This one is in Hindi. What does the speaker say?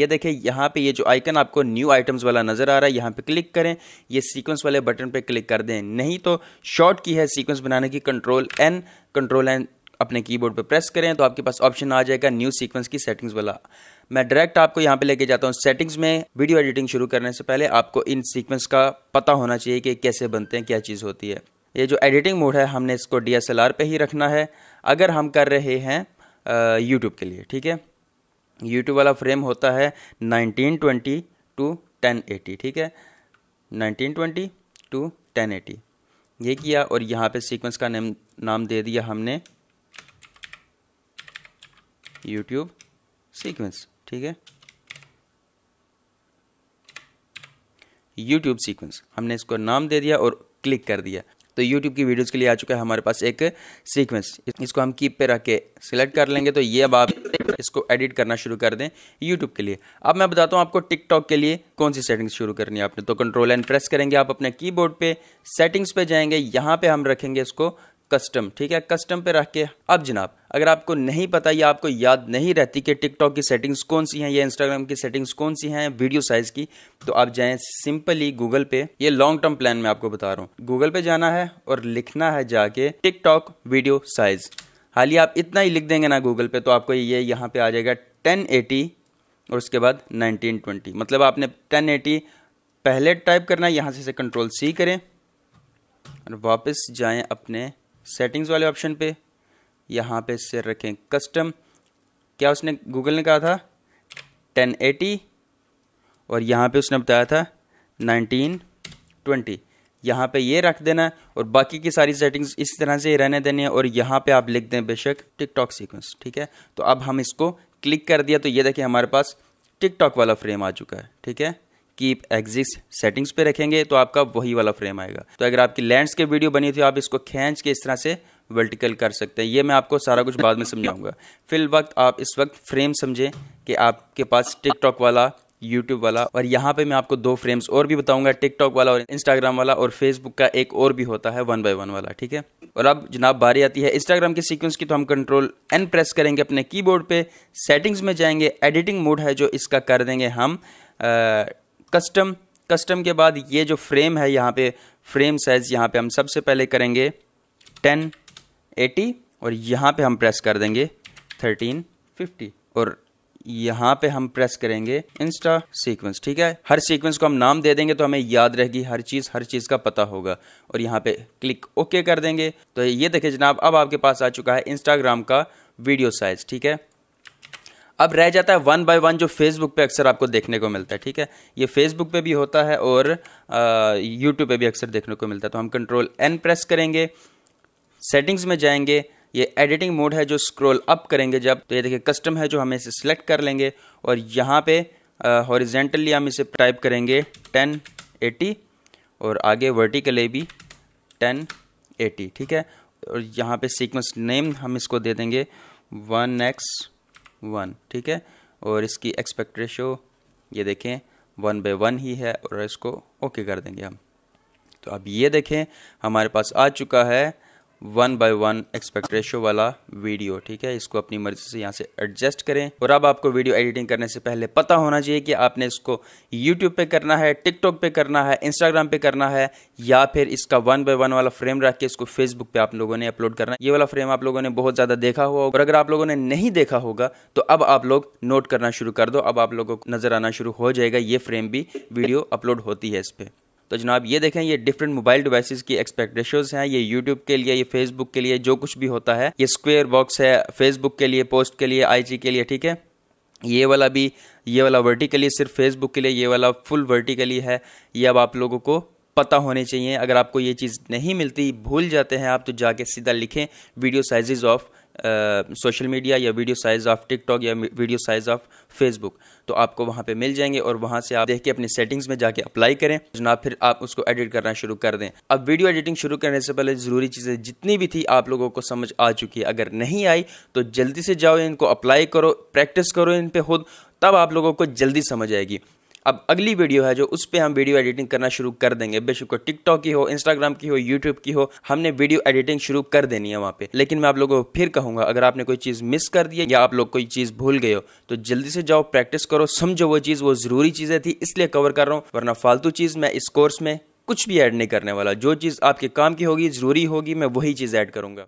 ये देखें यहाँ पे ये जो आइकन आपको न्यू आइटम्स वाला नज़र आ रहा है यहाँ पे क्लिक करें ये सीक्वेंस वाले बटन पे क्लिक कर दें नहीं तो शॉर्ट की है सीक्वेंस बनाने की कंट्रोल एन कंट्रोल एन अपने कीबोर्ड पे प्रेस करें तो आपके पास ऑप्शन आ जाएगा न्यू सीक्वेंस की सेटिंग्स वाला मैं डायरेक्ट आपको यहाँ पे लेके जाता हूँ सेटिंग्स में वीडियो एडिटिंग शुरू करने से पहले आपको इन सीक्वेंस का पता होना चाहिए कि कैसे बनते हैं क्या चीज़ होती है ये जो एडिटिंग मोड है हमने इसको डी एस पे ही रखना है अगर हम कर रहे हैं यूट्यूब के लिए ठीक है यूट्यूब वाला फ्रेम होता है 1920 टू 1080 ठीक है 1920 टू 1080 ये किया और यहाँ पे सीक्वेंस का नेम नाम दे दिया हमने यूट्यूब सीक्वेंस ठीक है यूट्यूब सीक्वेंस हमने इसको नाम दे दिया और क्लिक कर दिया तो यूट्यूब की वीडियोज़ के लिए आ चुका है हमारे पास एक सीक्वेंस इसको हम कीप पे रख के सिलेक्ट कर लेंगे तो ये अब आप इसको एडिट करना शुरू कर दें यूट्यूब के लिए अब मैं बताता हूँ आपको टिकटॉक के लिए कौन सी सेटिंग्स शुरू करनी है आपने तो कंट्रोल एंड प्रेस करेंगे आप अपने की बोर्ड सेटिंग्स पे जाएंगे यहाँ पे हम रखेंगे इसको कस्टम ठीक है कस्टम पे रख के अब जनाब अगर आपको नहीं पता या आपको याद नहीं रहती कि टिकटॉक की सेटिंग्स कौन सी हैं या इंस्टाग्राम की सेटिंग्स कौन सी हैं वीडियो साइज की तो आप जाएं सिंपली गूगल पे ये लॉन्ग टर्म प्लान में आपको बता रहा हूँ गूगल पे जाना है और लिखना है जाके टिकटॉक वीडियो साइज़ हाल ही आप इतना ही लिख देंगे ना गूगल पे तो आपको ये यहाँ पे आ जाएगा 1080 और उसके बाद 1920 मतलब आपने 1080 पहले टाइप करना है यहाँ से, इसे कंट्रोल सी करें और वापस जाएं अपने सेटिंग्स वाले ऑप्शन पे यहाँ पे से रखें कस्टम क्या उसने गूगल ने कहा था 1080 और यहाँ पे उसने बताया था 1920 यहाँ पे ये रख देना है और बाकी की सारी सेटिंग्स इस तरह से रहने देनी है और यहाँ पे आप लिख दें बेशक टिकटॉक सीक्वेंस ठीक है तो अब हम इसको क्लिक कर दिया तो ये देखिए हमारे पास टिकटॉक वाला फ्रेम आ चुका है ठीक है कीप एग्जिस्ट सेटिंग्स पे रखेंगे तो आपका वही वाला फ्रेम आएगा तो अगर आपकी लैंड्स के वीडियो बनी थी आप इसको खींच के इस तरह से वर्टिकल कर सकते हैं ये मैं आपको सारा कुछ बाद में समझाऊंगा फिल वक्त आप इस वक्त फ्रेम समझें कि आपके पास टिकटॉक वाला यूट्यूब वाला और यहाँ पे मैं आपको दो फ्रेम्स और भी बताऊंगा टिकटॉक वाला और इंस्टाग्राम वाला और फेसबुक का एक और भी होता है वन बाय वन वाला ठीक है और अब जनाब बारी आती है इंस्टाग्राम के सीक्वेंस की तो हम कंट्रोल एन प्रेस करेंगे अपने कीबोर्ड पे सेटिंग्स में जाएंगे एडिटिंग मोड है जो इसका कर देंगे हम कस्टम कस्टम के बाद ये जो फ्रेम है यहाँ पे फ्रेम साइज यहाँ पे हम सबसे पहले करेंगे टेन एटी और यहाँ पे हम प्रेस कर देंगे थर्टीन फिफ्टी और यहाँ पे हम प्रेस करेंगे इंस्टा सीक्वेंस ठीक है हर सीक्वेंस को हम नाम दे देंगे तो हमें याद रहेगी हर चीज़ हर चीज़ का पता होगा और यहाँ पे क्लिक ओके कर देंगे तो ये देखिए जनाब अब आपके पास आ चुका है इंस्टाग्राम का वीडियो साइज ठीक है अब रह जाता है वन बाय वन जो फेसबुक पे अक्सर आपको देखने को मिलता है ठीक है ये फेसबुक पे भी होता है और यूट्यूब पे भी अक्सर देखने को मिलता है तो हम कंट्रोल एन प्रेस करेंगे सेटिंग्स में जाएंगे ये एडिटिंग मोड है जो स्क्रोल अप करेंगे जब तो ये देखिए कस्टम है जो हम इसे सिलेक्ट कर लेंगे और यहाँ पे हॉरिजेंटली हम इसे टाइप करेंगे टेन एटी और आगे वर्टिकली भी टेन एटी ठीक है और यहाँ पे सीक्वेंस नेम हम इसको दे देंगे वन एक्स वन ठीक है और इसकी एक्सपेक्ट रेशो ये देखें वन बाई वन ही है और इसको ओके कर देंगे हम तो अब ये देखें हमारे पास आ चुका है one by one aspect ratio वाला वीडियो ठीक है इसको अपनी मर्जी से यहाँ से एडजस्ट करें और अब आपको वीडियो एडिटिंग करने से पहले पता होना चाहिए कि आपने इसको यूट्यूब पे करना है टिकटॉक पे करना है इंस्टाग्राम पे करना है या फिर इसका वन बाय वन वाला फ्रेम रख के इसको फेसबुक पे आप लोगों ने अपलोड करना है ये वाला फ्रेम आप लोगों ने बहुत ज़्यादा देखा हुआ और अगर आप लोगों ने नहीं देखा होगा तो अब आप लोग नोट करना शुरू कर दो अब आप लोगों को नज़र आना शुरू हो जाएगा ये फ्रेम भी वीडियो अपलोड होती है इस पर तो जनाब ये देखें ये डिफरेंट मोबाइल डिवाइसेस की एक्सपेक्ट रेशोज हैं ये यूट्यूब के लिए ये फेसबुक के लिए जो कुछ भी होता है ये स्क्वेयर बॉक्स है फेसबुक के लिए पोस्ट के लिए आईजी के लिए ठीक है ये वाला भी ये वाला वर्टिकली सिर्फ फेसबुक के लिए ये वाला फुल वर्टिकली है ये अब आप लोगों को पता होने चाहिए अगर आपको ये चीज़ नहीं मिलती भूल जाते हैं आप तो जाके सीधा लिखें video sizes of social media या वीडियो साइज ऑफ टिकटॉक या वीडियो साइज ऑफ फेसबुक तो आपको वहाँ पे मिल जाएंगे और वहाँ से आप देख के अपनी सेटिंग्स में जाके अप्लाई करें जना फिर आप उसको एडिट करना शुरू कर दें अब वीडियो एडिटिंग शुरू करने से पहले ज़रूरी चीज़ें जितनी भी थी आप लोगों को समझ आ चुकी है अगर नहीं आई तो जल्दी से जाओ इनको अप्लाई करो प्रैक्टिस करो इन पर खुद तब आप लोगों को जल्दी समझ आएगी अब अगली वीडियो है जो उस पर हम वीडियो एडिटिंग करना शुरू कर देंगे बेशक टिकटॉक की हो इंस्टाग्राम की हो यूट्यूब की हो हमने वीडियो एडिटिंग शुरू कर देनी है वहां पे लेकिन मैं आप लोगों को फिर कहूंगा अगर आपने कोई चीज़ मिस कर दी या आप लोग कोई चीज़ भूल गए हो तो जल्दी से जाओ प्रैक्टिस करो समझो वो चीज़ वो ज़रूरी चीज़ें थी इसलिए कवर कर रहा हूँ वरना फालतू चीज़ मैं इस कोर्स में कुछ भी ऐड नहीं करने वाला जो चीज़ आपके काम की होगी ज़रूरी होगी मैं वही चीज़ ऐड करूंगा